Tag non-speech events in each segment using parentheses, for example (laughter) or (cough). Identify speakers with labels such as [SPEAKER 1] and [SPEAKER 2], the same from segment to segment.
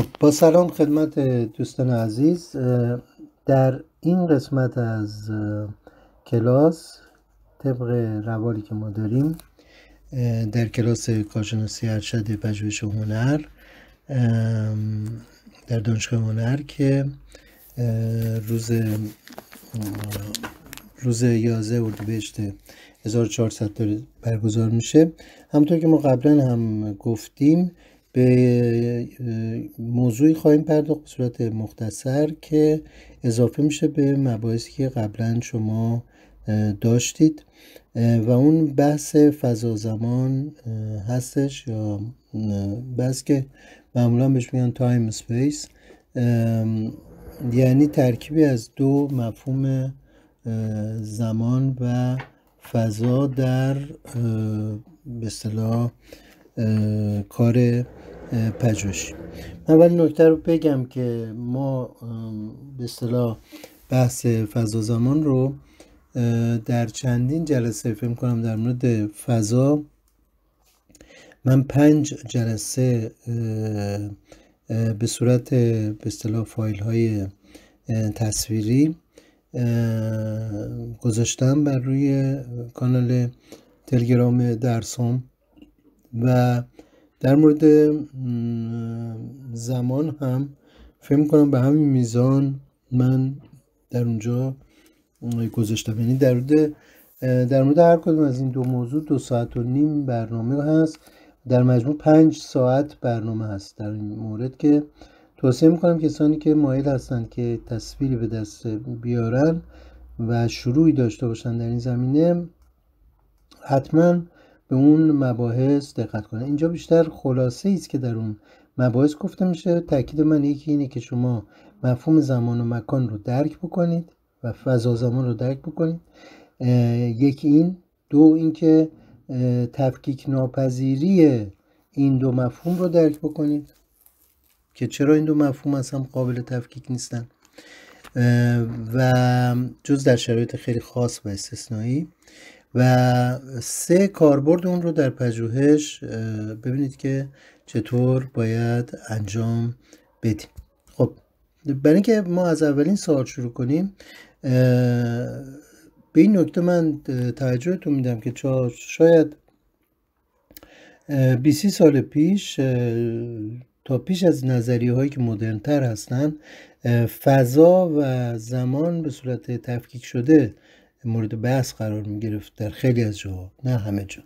[SPEAKER 1] خب، با سلام خدمت دوستان عزیز در این قسمت از کلاس طبق روالی که ما داریم در کلاس کارشناسی ارشد پژوهش هنر در دانشگاه هنر که روز روز 11 اردیبهشت 1400 برگزار میشه همونطور که ما قبلا هم گفتیم به موضوعی خواهیم پرداخت به صورت مختصر که اضافه میشه به مباحثی که قبلا شما داشتید و اون بحث فضا زمان هستش یا بحث که معمولا بهش میگن تایم سپیس یعنی ترکیبی از دو مفهوم زمان و فضا در به اصطلاح کار پژوهشی من نکتر نکته رو بگم که ما به اصطلاح بحث فضا زمان رو در چندین جلسه فکر کنم در مورد فضا من پنج جلسه به صورت به اصطلاح فایل های تصویری گذاشتم بر روی کانال تلگرام درسام و در مورد زمان هم فکر کنم به همین میزان من در اونجا گذاشتم یعنی در مورد در مورد هر کدوم از این دو موضوع دو ساعت و نیم برنامه هست در مجموع پنج ساعت برنامه هست در این مورد که توصیه میکنم کسانی که مایل هستند که تصویری به دست بیارن و شروعی داشته باشن در این زمینه حتما به اون مباحث دقت کنه اینجا بیشتر خلاصه ای است که در اون مباحث گفته میشه تاکید من یکی اینه که شما مفهوم زمان و مکان رو درک بکنید و فضا زمان رو درک بکنید یکی این دو اینکه تفکیک ناپذیری این دو مفهوم رو درک بکنید که چرا این دو مفهوم از هم قابل تفکیک نیستن و جز در شرایط خیلی خاص و استثنایی و سه کاربرد اون رو در پژوهش ببینید که چطور باید انجام بدیم خب برای اینکه ما از اولین سوال شروع کنیم به این نکته من توجهتون میدم که شاید بیسی سال پیش تا پیش از نظریه هایی که مدرنتر هستن فضا و زمان به صورت تفکیک شده مورد بحث قرار می گرفت در خیلی از جاها نه همه جا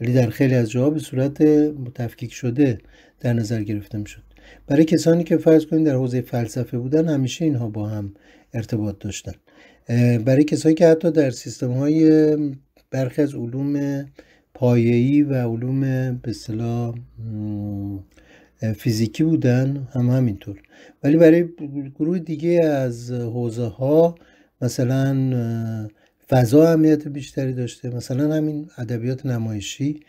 [SPEAKER 1] ولی در خیلی از جاها به صورت متفکیک شده در نظر گرفته می شد برای کسانی که فرض کنید در حوزه فلسفه بودن همیشه اینها با هم ارتباط داشتن برای کسانی که حتی در سیستم های برخی از علوم پایه‌ای و علوم به اصطلاح فیزیکی بودن هم همینطور ولی برای گروه دیگه از حوزه ها مثلا فضا اهمیت بیشتری داشته مثلا همین ادبیات نمایشی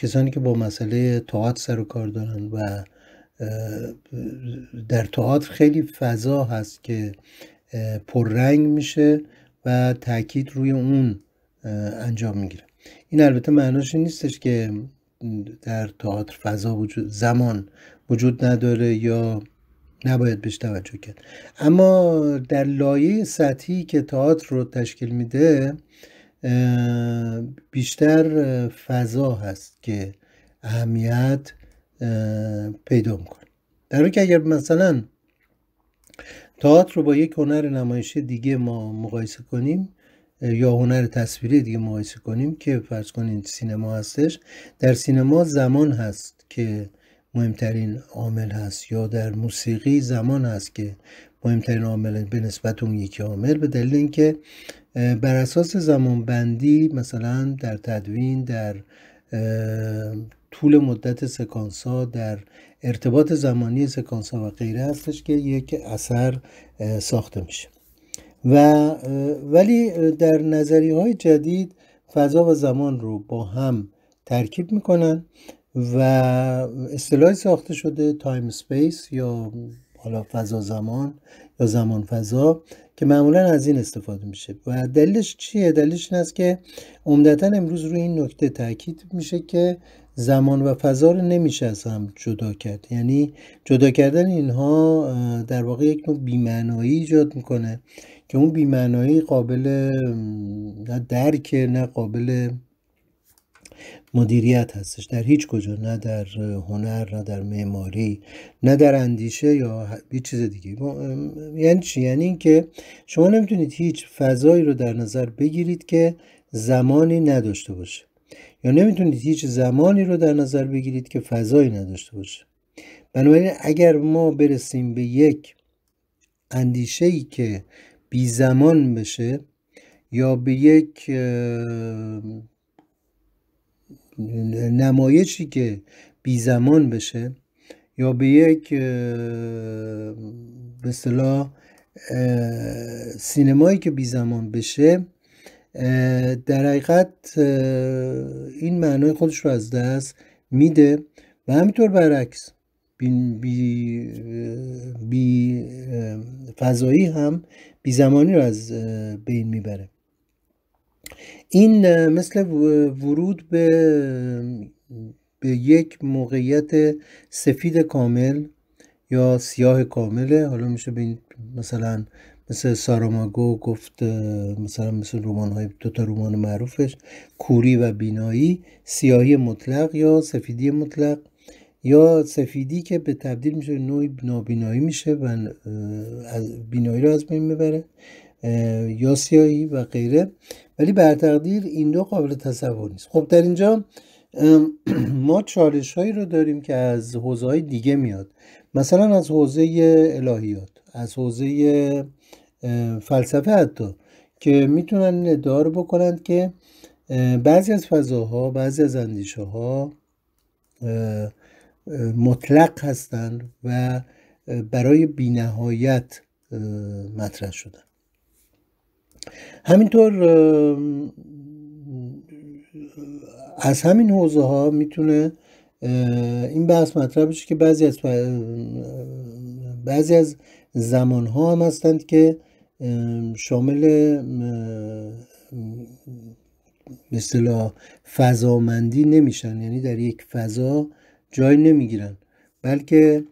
[SPEAKER 1] کسانی که با مسئله تئاتر سر و کار دارن و در تئاتر خیلی فضا هست که پررنگ میشه و تاکید روی اون انجام میگیره این البته معناش نیستش که در تئاتر فضا وجود زمان وجود نداره یا نباید بهش توجه کرد اما در لایه سطحی که تئاتر رو تشکیل میده بیشتر فضا هست که اهمیت پیدا میکنه در حالی که اگر مثلا تئاتر رو با یک هنر نمایشی دیگه ما مقایسه کنیم یا هنر تصویری دیگه مقایسه کنیم که فرض کنید سینما هستش در سینما زمان هست که مهمترین عامل هست یا در موسیقی زمان هست که مهمترین عامل به نسبت اون یکی عامل به دلیل اینکه بر اساس زمان بندی مثلا در تدوین در طول مدت سکانس ها در ارتباط زمانی سکانس ها و غیره هستش که یک اثر ساخته میشه و ولی در نظریه های جدید فضا و زمان رو با هم ترکیب میکنن و اصطلاحی ساخته شده تایم سپیس یا حالا فضا زمان یا زمان فضا که معمولا از این استفاده میشه و دلیلش چیه؟ دلیلش این است که عمدتا امروز روی این نکته تاکید میشه که زمان و فضا رو نمیشه از هم جدا کرد یعنی جدا کردن اینها در واقع یک نوع بیمعنایی ایجاد میکنه که اون بیمعنایی قابل نه درکه نه قابل مدیریت هستش در هیچ کجا نه در هنر نه در معماری نه در اندیشه یا هیچ چیز دیگه یعنی چی یعنی اینکه شما نمیتونید هیچ فضایی رو در نظر بگیرید که زمانی نداشته باشه یا نمیتونید هیچ زمانی رو در نظر بگیرید که فضایی نداشته باشه بنابراین اگر ما برسیم به یک اندیشه ای که بی زمان بشه یا به یک نمایشی که بی زمان بشه یا به یک به صلاح سینمایی که بی زمان بشه در حقیقت این معنای خودش رو از دست میده و همینطور برعکس بی, بی, فضایی هم بی زمانی رو از بین میبره این مثل ورود به به یک موقعیت سفید کامل یا سیاه کامله حالا میشه به مثلا مثل ساراماگو گفت مثلا مثل رومان های دو تا رمان معروفش کوری و بینایی سیاهی مطلق یا سفیدی مطلق یا سفیدی که به تبدیل میشه نوعی نابینایی میشه و بینایی رو از بین میبره یاسیایی و غیره ولی بر تقدیر این دو قابل تصور نیست خب در اینجا (clears throat) ما چالش هایی رو داریم که از حوزه های دیگه میاد مثلا از حوزه الهیات از حوزه فلسفه حتی که میتونن ادعا بکنند که بعضی از فضاها بعضی از اندیشه ها مطلق هستند و برای بینهایت مطرح شدن همینطور از همین حوزه ها میتونه این بحث مطرح بشه که بعضی از بعضی از زمان ها هم هستند که شامل مثلا فضامندی نمیشن یعنی در یک فضا جای نمیگیرن بلکه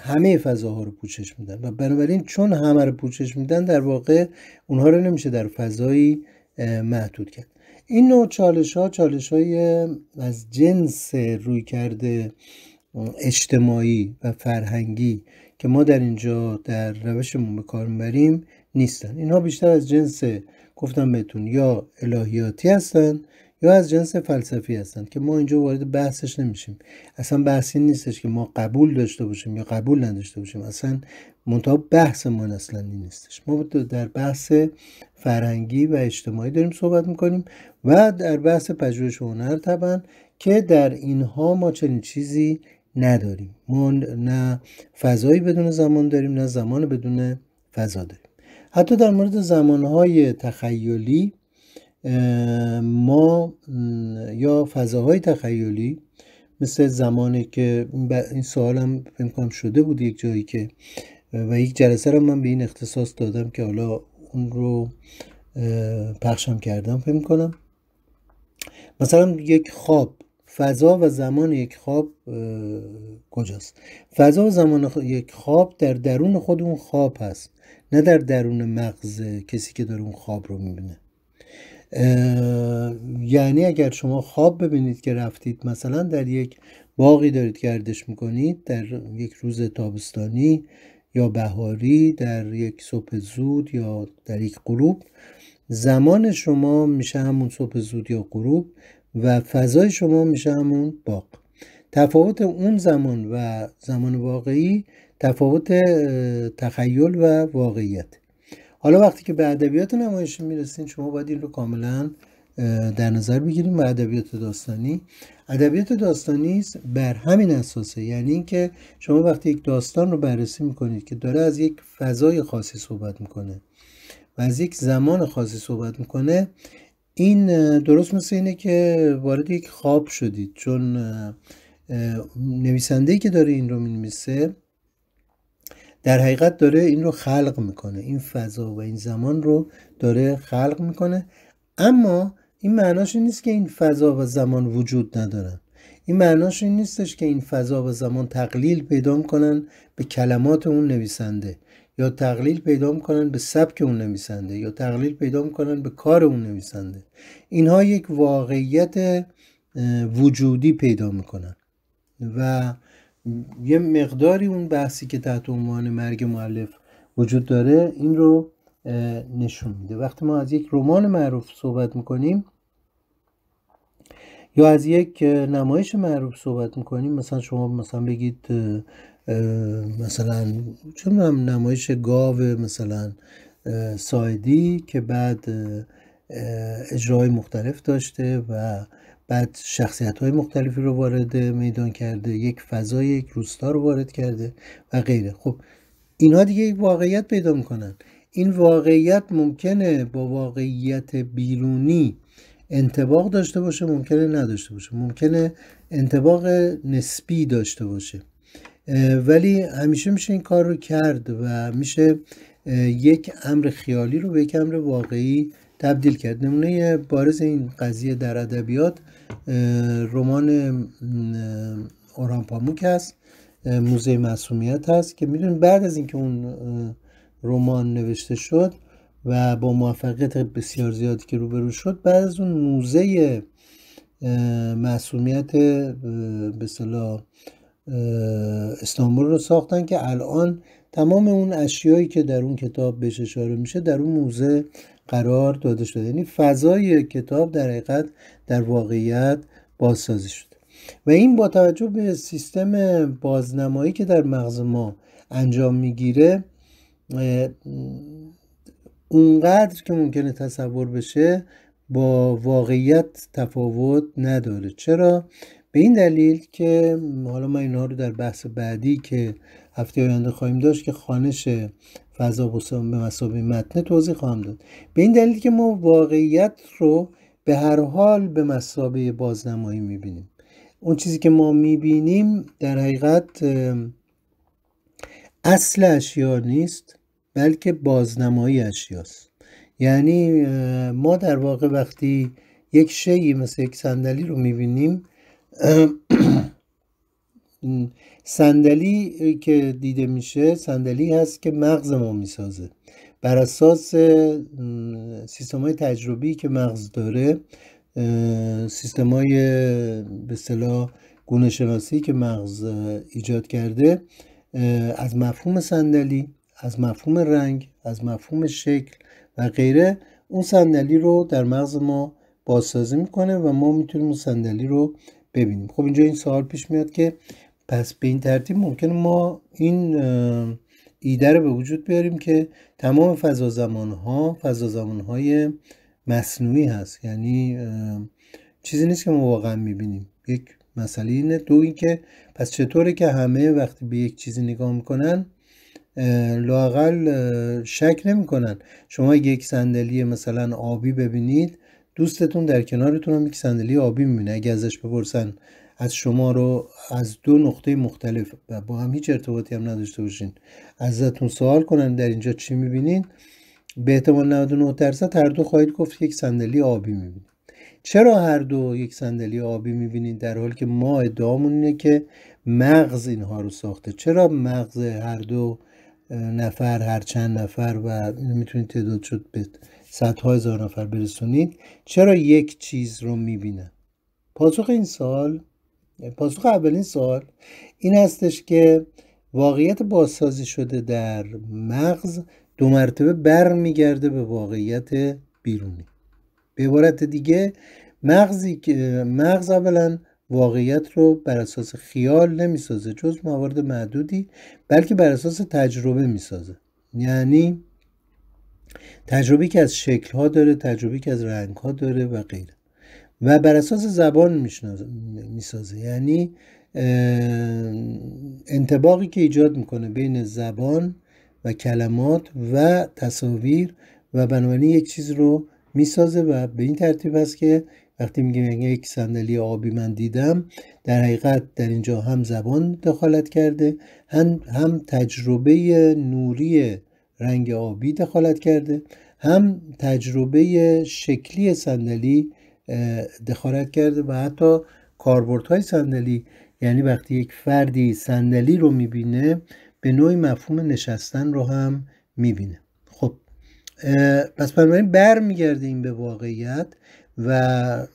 [SPEAKER 1] همه فضاها رو پوچش میدن و بنابراین چون همه رو پوچش میدن در واقع اونها رو نمیشه در فضایی محدود کرد این نوع چالش ها چالش های از جنس روی کرده اجتماعی و فرهنگی که ما در اینجا در روشمون به کار میبریم نیستن اینها بیشتر از جنس گفتم بهتون یا الهیاتی هستند یا از جنس فلسفی هستند که ما اینجا وارد بحثش نمیشیم اصلا بحثی نیستش که ما قبول داشته باشیم یا قبول نداشته باشیم اصلا منتها بحث ما اصلا نیستش ما در بحث فرهنگی و اجتماعی داریم صحبت میکنیم و در بحث پژوهش هنر طبعا که در اینها ما چنین چیزی نداریم ما نه فضایی بدون زمان داریم نه زمان بدون فضا داریم حتی در مورد زمانهای تخیلی ما یا فضاهای تخیلی مثل زمانی که این سوالم فکر کنم شده بود یک جایی که و یک جلسه رو من به این اختصاص دادم که حالا اون رو پخشم کردم فکر کنم مثلا یک خواب فضا و زمان یک خواب کجاست فضا و زمان یک خواب در درون خود اون خواب هست نه در درون مغز کسی که داره اون خواب رو میبینه یعنی اگر شما خواب ببینید که رفتید مثلا در یک باقی دارید گردش میکنید در یک روز تابستانی یا بهاری در یک صبح زود یا در یک غروب زمان شما میشه همون صبح زود یا غروب و فضای شما میشه همون باغ تفاوت اون زمان و زمان واقعی تفاوت تخیل و واقعیت حالا وقتی که به ادبیات نمایشی میرسین شما باید این رو کاملا در نظر بگیریم به ادبیات داستانی ادبیات داستانی بر همین اساسه یعنی اینکه شما وقتی یک داستان رو بررسی میکنید که داره از یک فضای خاصی صحبت میکنه و از یک زمان خاصی صحبت میکنه این درست مثل اینه که وارد یک خواب شدید چون نویسنده که داره این رو مینویسه در حقیقت داره این رو خلق میکنه این فضا و این زمان رو داره خلق میکنه اما این معناش این نیست که این فضا و زمان وجود ندارن این معناش این نیستش که این فضا و زمان تقلیل پیدا کنن به کلمات اون نویسنده یا تقلیل پیدا میکنن به سبک اون نویسنده یا تقلیل پیدا میکنن به کار اون نویسنده اینها یک واقعیت وجودی پیدا میکنن و یه مقداری اون بحثی که تحت عنوان مرگ معلف وجود داره این رو نشون میده وقتی ما از یک رمان معروف صحبت میکنیم یا از یک نمایش معروف صحبت میکنیم مثلا شما مثلا بگید مثلا هم نمایش گاو مثلا سایدی که بعد اجرای مختلف داشته و بعد شخصیت های مختلفی رو وارد میدان کرده یک فضای یک روستا رو وارد کرده و غیره خب اینها دیگه یک واقعیت پیدا میکنن این واقعیت ممکنه با واقعیت بیرونی انتباق داشته باشه ممکنه نداشته باشه ممکنه انتباق نسبی داشته باشه ولی همیشه میشه این کار رو کرد و میشه یک امر خیالی رو به یک امر واقعی تبدیل کرد نمونه بارز این قضیه در ادبیات رمان اوران پاموک است موزه معصومیت هست که میدونید بعد از اینکه اون رمان نوشته شد و با موفقیت بسیار زیادی که روبرو شد بعد از اون موزه معصومیت به استانبول رو ساختن که الان تمام اون اشیایی که در اون کتاب بهش اشاره میشه در اون موزه قرار داده شده یعنی فضای کتاب در حقیقت در واقعیت بازسازی شده و این با توجه به سیستم بازنمایی که در مغز ما انجام میگیره اونقدر که ممکنه تصور بشه با واقعیت تفاوت نداره چرا به این دلیل که حالا ما اینها رو در بحث بعدی که هفته آینده خواهیم داشت که خانش فضا به مسابقه متن توضیح خواهم داد به این دلیل که ما واقعیت رو به هر حال به مسابقه بازنمایی میبینیم اون چیزی که ما میبینیم در حقیقت اصل اشیا نیست بلکه بازنمایی اشیاست یعنی ما در واقع وقتی یک شیی مثل یک صندلی رو میبینیم صندلی که دیده میشه صندلی هست که مغز ما میسازه بر اساس سیستم های تجربی که مغز داره سیستم های به اصطلاح گونه شناسی که مغز ایجاد کرده از مفهوم صندلی از مفهوم رنگ از مفهوم شکل و غیره اون صندلی رو در مغز ما بازسازی میکنه و ما میتونیم اون صندلی رو ببینیم خب اینجا این سوال پیش میاد که پس به این ترتیب ممکن ما این ایده رو به وجود بیاریم که تمام فضا زمان ها فضا زمان های مصنوعی هست یعنی چیزی نیست که ما واقعا میبینیم یک مسئله اینه دو اینکه پس چطوره که همه وقتی به یک چیزی نگاه میکنن لاقل شک نمیکنن شما یک صندلی مثلا آبی ببینید دوستتون در کنارتون هم یک صندلی آبی میبینه اگه ازش بپرسن از شما رو از دو نقطه مختلف و با هم هیچ ارتباطی هم نداشته باشین ازتون سوال کنن در اینجا چی میبینین به احتمال 99 درصد هر دو خواهید گفت یک صندلی آبی میبینید چرا هر دو یک صندلی آبی میبینید در حالی که ما ادعامون اینه که مغز اینها رو ساخته چرا مغز هر دو نفر هر چند نفر و میتونید تعداد شد بده صدها هزار نفر برسونید چرا یک چیز رو میبینن پاسخ این سال پاسخ اولین سال این هستش که واقعیت بازسازی شده در مغز دو مرتبه برمیگرده به واقعیت بیرونی به عبارت دیگه مغزی که مغز اولا واقعیت رو بر اساس خیال نمیسازه جز موارد معدودی بلکه بر اساس تجربه میسازه یعنی تجربه که از شکل ها داره تجربه که از ها داره و غیره و بر اساس زبان میسازه یعنی انتباقی که ایجاد میکنه بین زبان و کلمات و تصاویر و بنابراین یک چیز رو میسازه و به این ترتیب است که وقتی میگیم یک صندلی آبی من دیدم در حقیقت در اینجا هم زبان دخالت کرده هم, هم تجربه نوری رنگ آبی دخالت کرده هم تجربه شکلی صندلی دخالت کرده و حتی کاربردهای صندلی یعنی وقتی یک فردی صندلی رو میبینه به نوعی مفهوم نشستن رو هم میبینه خب پس بنابراین این به واقعیت و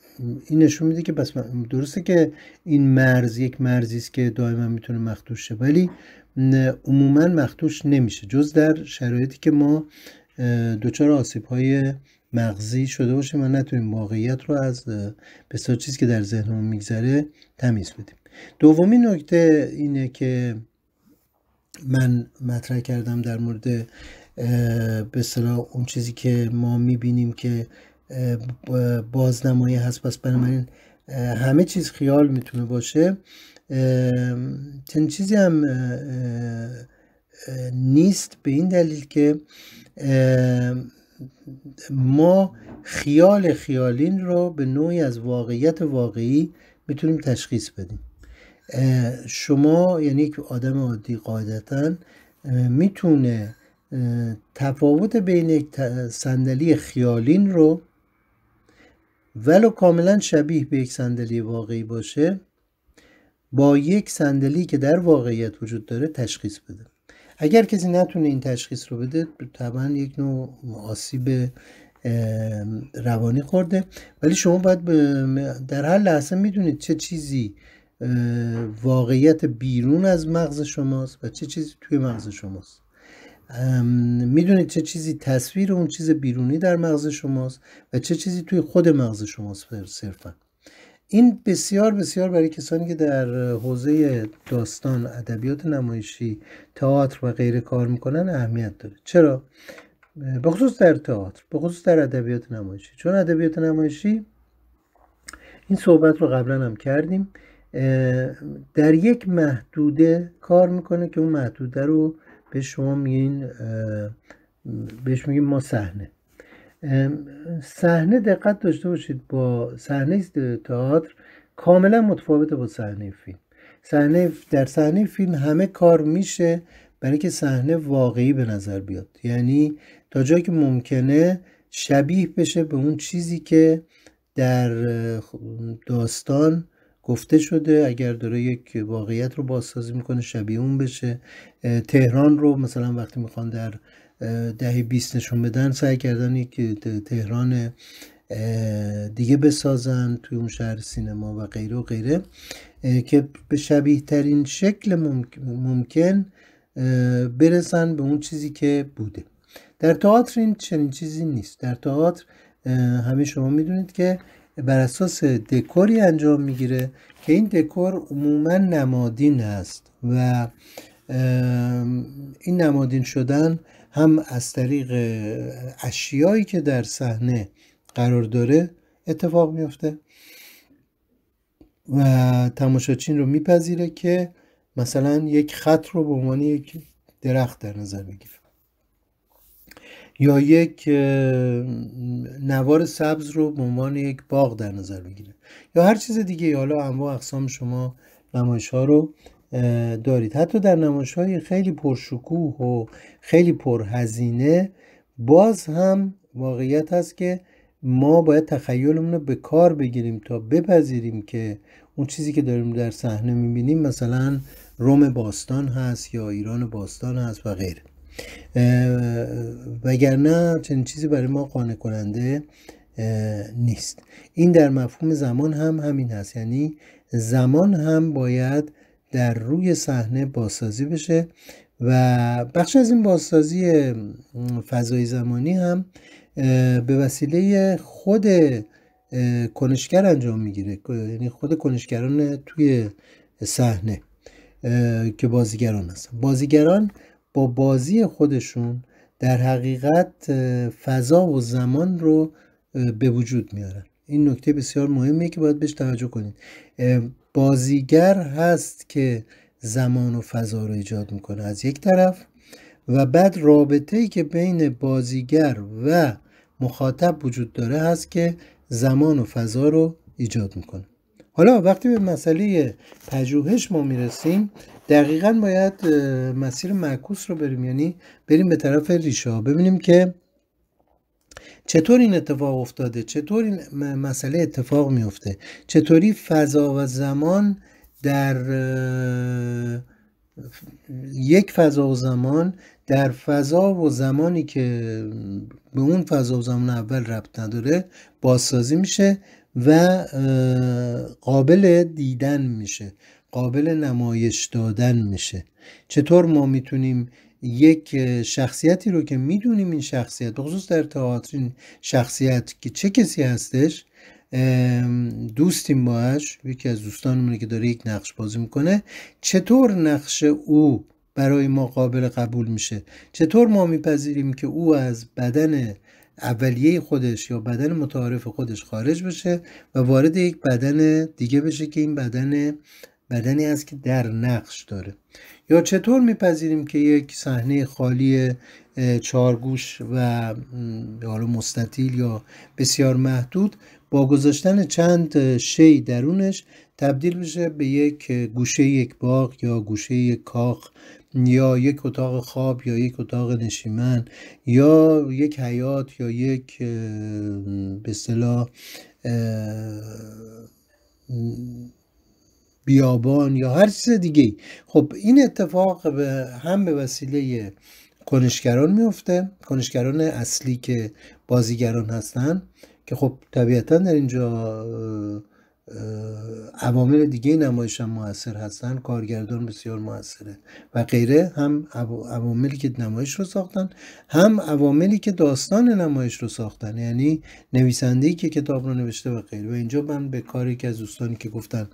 [SPEAKER 1] این نشون میده که پس درسته که این مرز یک مرزی است که دائما میتونه مخدوش شه ولی عموما مختوش نمیشه جز در شرایطی که ما دچار آسیب های مغزی شده باشه و نتونیم واقعیت رو از بسیار چیزی که در ذهنمون میگذره تمیز بدیم دومین نکته اینه که من مطرح کردم در مورد به اون چیزی که ما میبینیم که بازنمایی هست پس بنابراین همه چیز خیال میتونه باشه چنین چیزی هم نیست به این دلیل که ما خیال خیالین رو به نوعی از واقعیت واقعی میتونیم تشخیص بدیم شما یعنی یک آدم عادی قاعدتا میتونه تفاوت بین یک صندلی خیالین رو ولو کاملا شبیه به یک صندلی واقعی باشه با یک صندلی که در واقعیت وجود داره تشخیص بده اگر کسی نتونه این تشخیص رو بده طبعا یک نوع آسیب روانی خورده ولی شما باید در هر لحظه میدونید چه چیزی واقعیت بیرون از مغز شماست و چه چیزی توی مغز شماست میدونید چه چیزی تصویر اون چیز بیرونی در مغز شماست و چه چیزی توی خود مغز شماست صرفا این بسیار بسیار برای کسانی که در حوزه داستان ادبیات نمایشی تئاتر و غیره کار میکنن اهمیت داره چرا به خصوص در تئاتر به خصوص در ادبیات نمایشی چون ادبیات نمایشی این صحبت رو قبلا هم کردیم در یک محدوده کار میکنه که اون محدوده رو به شما میگین بهش میگیم ما صحنه صحنه دقت داشته باشید با صحنه تئاتر کاملا متفاوته با صحنه فیلم صحنه در صحنه فیلم همه کار میشه برای که صحنه واقعی به نظر بیاد یعنی تا جایی که ممکنه شبیه بشه به اون چیزی که در داستان گفته شده اگر داره یک واقعیت رو بازسازی میکنه شبیه اون بشه تهران رو مثلا وقتی میخوان در دهی بیست نشون بدن سعی کردن یک تهران دیگه بسازن توی اون شهر سینما و غیره و غیره که به شبیه ترین شکل ممکن برسن به اون چیزی که بوده در تئاتر این چنین چیزی نیست در تئاتر همه شما میدونید که بر اساس دکوری انجام میگیره که این دکور عموما نمادین است و این نمادین شدن هم از طریق اشیایی که در صحنه قرار داره اتفاق میفته و تماشاچین رو میپذیره که مثلا یک خط رو به عنوان یک درخت در نظر بگیره یا یک نوار سبز رو به عنوان یک باغ در نظر بگیره یا هر چیز دیگه حالا انواع اقسام شما نمایش ها رو دارید حتی در نمایش های خیلی پرشکوه و خیلی پرهزینه باز هم واقعیت هست که ما باید تخیلمون رو به کار بگیریم تا بپذیریم که اون چیزی که داریم در صحنه میبینیم مثلا روم باستان هست یا ایران باستان هست و غیره وگرنه چنین چیزی برای ما قانع کننده نیست این در مفهوم زمان هم همین هست یعنی زمان هم باید در روی صحنه بازسازی بشه و بخش از این بازسازی فضای زمانی هم به وسیله خود کنشگر انجام میگیره یعنی خود کنشگران توی صحنه که بازیگران هستن بازیگران با بازی خودشون در حقیقت فضا و زمان رو به وجود میارن این نکته بسیار مهمیه که باید بهش توجه کنید بازیگر هست که زمان و فضا رو ایجاد میکنه از یک طرف و بعد رابطه ای که بین بازیگر و مخاطب وجود داره هست که زمان و فضا رو ایجاد میکنه حالا وقتی به مسئله پژوهش ما میرسیم دقیقا باید مسیر معکوس رو بریم یعنی بریم به طرف ریشه ها ببینیم که چطور این اتفاق افتاده چطور این مسئله اتفاق میفته چطوری فضا و زمان در یک فضا و زمان در فضا و زمانی که به اون فضا و زمان اول ربط نداره بازسازی میشه و قابل دیدن میشه قابل نمایش دادن میشه چطور ما میتونیم یک شخصیتی رو که میدونیم این شخصیت خصوص در تئاتر این شخصیت که چه کسی هستش دوستیم باش یکی از دوستانمونه که داره یک نقش بازی میکنه چطور نقش او برای ما قابل قبول میشه چطور ما میپذیریم که او از بدن اولیه خودش یا بدن متعارف خودش خارج بشه و وارد یک بدن دیگه بشه که این بدن بدنی است که در نقش داره یا چطور میپذیریم که یک صحنه خالی چارگوش و حالا مستطیل یا بسیار محدود با گذاشتن چند شی درونش تبدیل میشه به یک گوشه یک باغ یا گوشه یک کاخ یا یک اتاق خواب یا یک اتاق نشیمن یا یک حیات یا یک به بیابان یا هر چیز دیگه خب این اتفاق به هم به وسیله کنشگران میفته کنشگران اصلی که بازیگران هستن که خب طبیعتا در اینجا عوامل دیگه نمایش هم موثر هستن کارگردان بسیار موثره و غیره هم عواملی که نمایش رو ساختن هم عواملی که داستان نمایش رو ساختن یعنی نویسنده که کتاب رو نوشته و غیره و اینجا من به کاری که از دوستانی که گفتن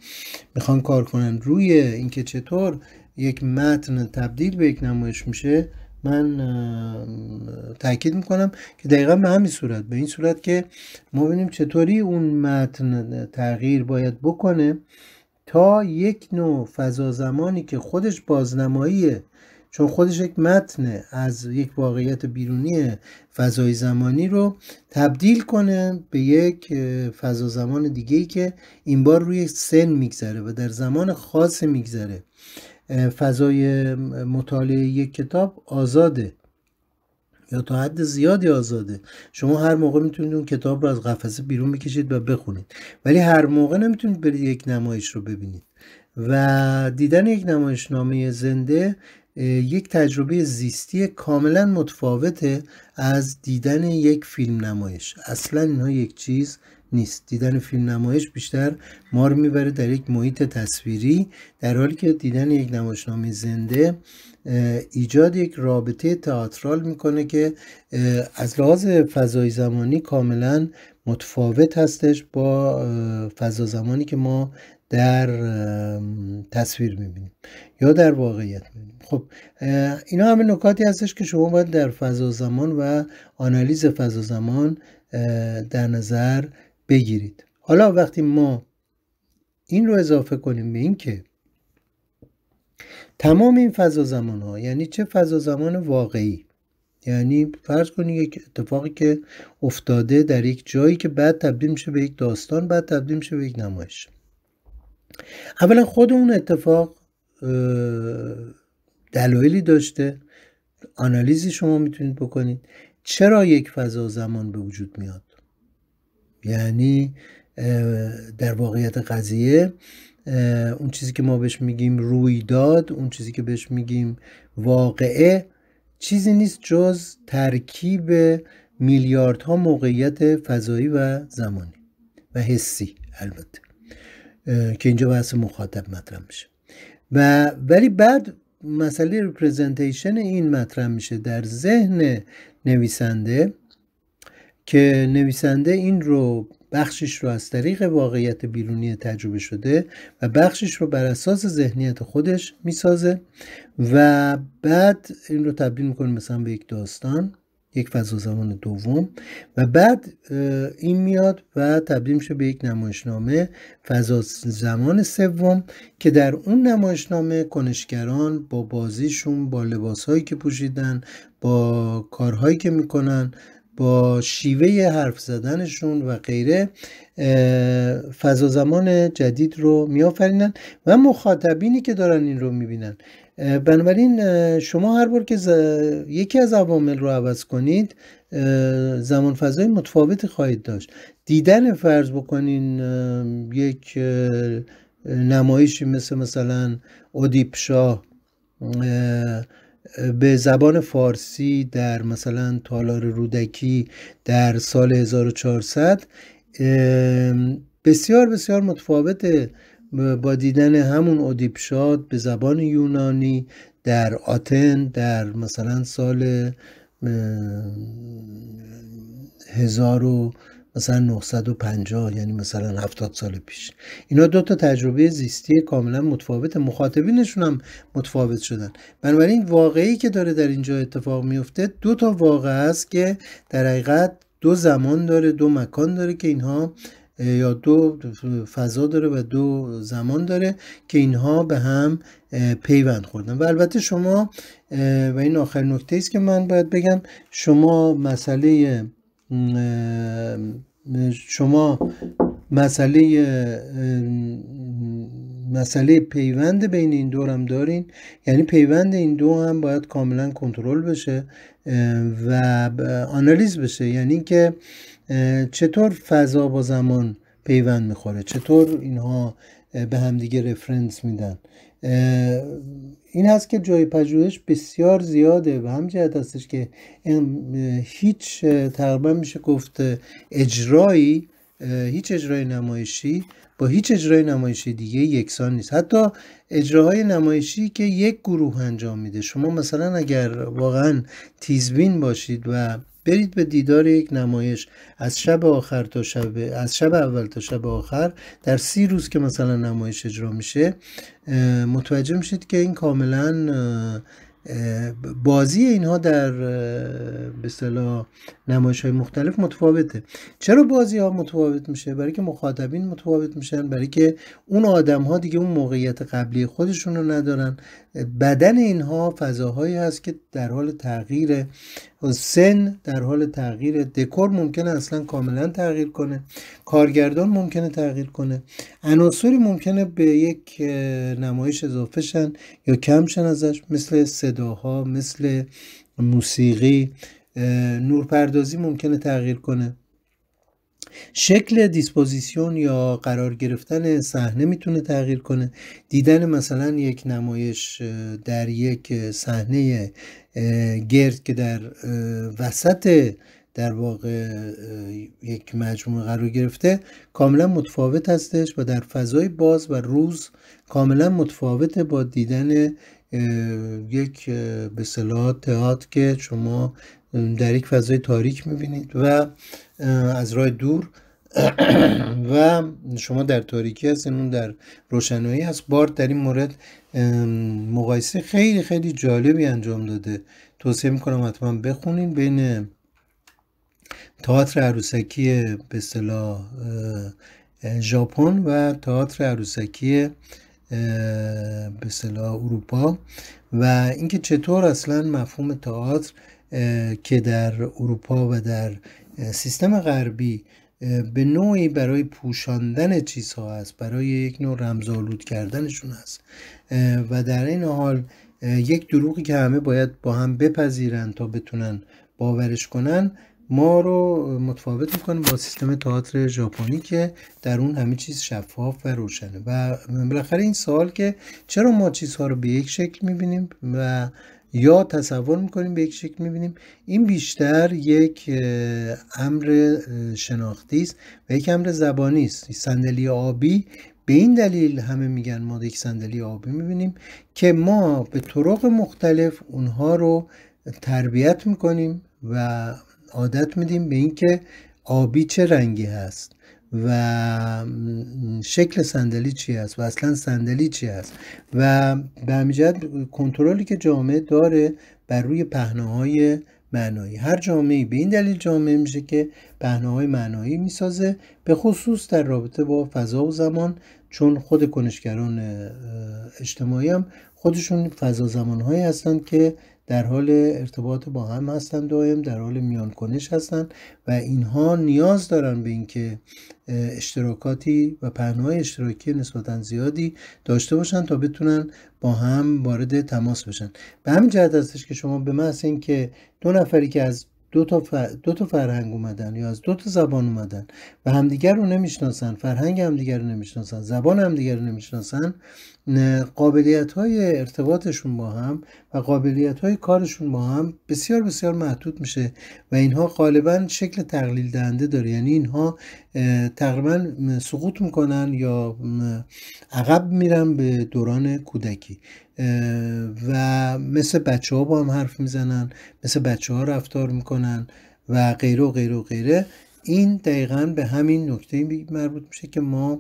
[SPEAKER 1] میخوان کار کنن روی اینکه چطور یک متن تبدیل به یک نمایش میشه من تاکید میکنم که دقیقا به همین صورت به این صورت که ما ببینیم چطوری اون متن تغییر باید بکنه تا یک نوع فضا زمانی که خودش بازنماییه چون خودش یک متن از یک واقعیت بیرونی فضای زمانی رو تبدیل کنه به یک فضا زمان دیگه ای که این بار روی سن میگذره و در زمان خاص میگذره فضای مطالعه یک کتاب آزاده یا تا حد زیادی آزاده شما هر موقع میتونید اون کتاب رو از قفسه بیرون بکشید و بخونید ولی هر موقع نمیتونید برید یک نمایش رو ببینید و دیدن یک نامه زنده یک تجربه زیستی کاملا متفاوته از دیدن یک فیلم نمایش اصلا اینها یک چیز نیست دیدن فیلم نمایش بیشتر مار رو میبره در یک محیط تصویری در حالی که دیدن یک نمایشنامه زنده ایجاد یک رابطه تئاترال میکنه که از لحاظ فضای زمانی کاملا متفاوت هستش با فضا زمانی که ما در تصویر میبینیم یا در واقعیت میبینیم خب اینا همه نکاتی هستش که شما باید در فضا زمان و آنالیز فضا زمان در نظر بگیرید حالا وقتی ما این رو اضافه کنیم به اینکه تمام این فضا زمان ها یعنی چه فضا زمان واقعی یعنی فرض کنید یک اتفاقی که افتاده در یک جایی که بعد تبدیل میشه به یک داستان بعد تبدیل میشه به یک نمایش اولا خود اون اتفاق دلایلی داشته آنالیزی شما میتونید بکنید چرا یک فضا زمان به وجود میاد یعنی در واقعیت قضیه اون چیزی که ما بهش میگیم رویداد اون چیزی که بهش میگیم واقعه چیزی نیست جز ترکیب میلیاردها موقعیت فضایی و زمانی و حسی البته که اینجا بحث مخاطب مطرح میشه و ولی بعد مسئله ریپرزنتیشن این مطرح میشه در ذهن نویسنده که نویسنده این رو بخشش رو از طریق واقعیت بیرونی تجربه شده و بخشش رو بر اساس ذهنیت خودش میسازه و بعد این رو تبدیل میکنه مثلا به یک داستان یک فضا زمان دوم و بعد این میاد و تبدیل میشه به یک نمایشنامه فضا زمان سوم که در اون نمایشنامه کنشگران با بازیشون با لباسهایی که پوشیدن با کارهایی که میکنن با شیوه حرف زدنشون و غیره فضا زمان جدید رو میآفرینن و مخاطبینی که دارن این رو میبینن بنابراین شما هر بار که یکی از عوامل رو عوض کنید زمان فضای متفاوتی خواهید داشت دیدن فرض بکنین یک نمایشی مثل مثلا اودیپ شاه به زبان فارسی در مثلا تالار رودکی در سال 1400 بسیار بسیار متفاوته با دیدن همون شاد به زبان یونانی در آتن در مثلا سال 1000 مثلا 950 یعنی مثلا 70 سال پیش اینا دو تا تجربه زیستی کاملا متفاوت مخاطبینشون هم متفاوت شدن بنابراین واقعی که داره در اینجا اتفاق میفته دو تا واقع است که در حقیقت دو زمان داره دو مکان داره که اینها یا دو فضا داره و دو زمان داره که اینها به هم پیوند خوردن و البته شما و این آخر نکته است که من باید بگم شما مسئله شما مسئله مسئله پیوند بین این دو هم دارین یعنی پیوند این دو هم باید کاملا کنترل بشه و آنالیز بشه یعنی که چطور فضا با زمان پیوند میخوره چطور اینها به همدیگه رفرنس میدن این هست که جای پژوهش بسیار زیاده و همجهت هستش که هیچ تقریبا میشه گفت اجرایی هیچ اجرای نمایشی با هیچ اجرای نمایشی دیگه یکسان نیست حتی اجراهای نمایشی که یک گروه انجام میده شما مثلا اگر واقعا تیزبین باشید و برید به دیدار یک نمایش از شب آخر تا شب از شب اول تا شب آخر در سی روز که مثلا نمایش اجرا میشه متوجه میشید که این کاملا بازی اینها در به اصطلاح نمایش های مختلف متفاوته چرا بازی ها متفاوت میشه برای که مخاطبین متفاوت میشن برای که اون آدم ها دیگه اون موقعیت قبلی خودشون رو ندارن بدن اینها فضاهایی هست که در حال تغییر سن در حال تغییر دکور ممکنه اصلا کاملا تغییر کنه کارگردان ممکنه تغییر کنه عناصری ممکنه به یک نمایش اضافه شن یا کم شن ازش مثل صداها مثل موسیقی نورپردازی ممکنه تغییر کنه شکل دیسپوزیسیون یا قرار گرفتن صحنه میتونه تغییر کنه دیدن مثلا یک نمایش در یک صحنه گرد که در وسط در واقع یک مجموعه قرار گرفته کاملا متفاوت هستش و در فضای باز و روز کاملا متفاوته با دیدن یک به صلاح تئاتر که شما در یک فضای تاریک میبینید و از راه دور (clears throat) و شما در تاریکی هستین اون در روشنایی هست بارد در این مورد مقایسه خیلی خیلی جالبی انجام داده توصیه میکنم حتما بخونین بین تئاتر عروسکی به اصطلاح ژاپن و تئاتر عروسکی به اصطلاح اروپا و اینکه چطور اصلا مفهوم تئاتر که در اروپا و در سیستم غربی به نوعی برای پوشاندن چیزها است برای یک نوع رمزآلود کردنشون است و در این حال یک دروغی که همه باید با هم بپذیرن تا بتونن باورش کنن ما رو متفاوت میکنه با سیستم تئاتر ژاپنی که در اون همه چیز شفاف و روشنه و بالاخره این سوال که چرا ما چیزها رو به یک شکل میبینیم و یا تصور میکنیم به یک شکل میبینیم این بیشتر یک امر شناختی است و یک امر زبانی است صندلی آبی به این دلیل همه میگن ما یک صندلی آبی میبینیم که ما به طرق مختلف اونها رو تربیت میکنیم و عادت میدیم به اینکه آبی چه رنگی هست و شکل صندلی چی است و اصلا صندلی چی است و به همین کنترلی که جامعه داره بر روی های معنایی هر جامعه به این دلیل جامعه میشه که پهناهای معنایی میسازه به خصوص در رابطه با فضا و زمان چون خود کنشگران اجتماعی هم خودشون فضا زمانهایی هستند که در حال ارتباط با هم هستن دائم در حال میان کنش هستن و اینها نیاز دارن به اینکه اشتراکاتی و پهنهای اشتراکی نسبتا زیادی داشته باشن تا بتونن با هم وارد تماس بشن به همین جهت هستش که شما به محض اینکه دو نفری که از دو تا, دو تا فرهنگ اومدن یا از دو تا زبان اومدن و همدیگر رو نمیشناسن فرهنگ همدیگر رو نمیشناسن زبان همدیگر رو نمیشناسن قابلیت های ارتباطشون با هم و قابلیت های کارشون با هم بسیار بسیار محدود میشه و اینها غالبا شکل تقلیل دهنده داره یعنی اینها تقریبا سقوط میکنن یا عقب میرن به دوران کودکی و مثل بچه ها با هم حرف میزنن مثل بچه ها رفتار میکنن و غیره و غیره و غیره این دقیقا به همین نکته مربوط میشه که ما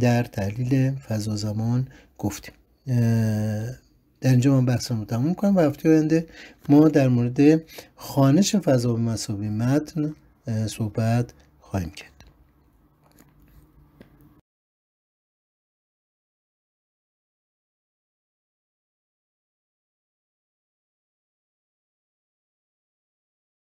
[SPEAKER 1] در تحلیل فضا زمان گفتیم در اینجا من بحثم رو تموم کنم و هفته آینده ما در مورد خانش فضا به مسابقه متن صحبت خواهیم کرد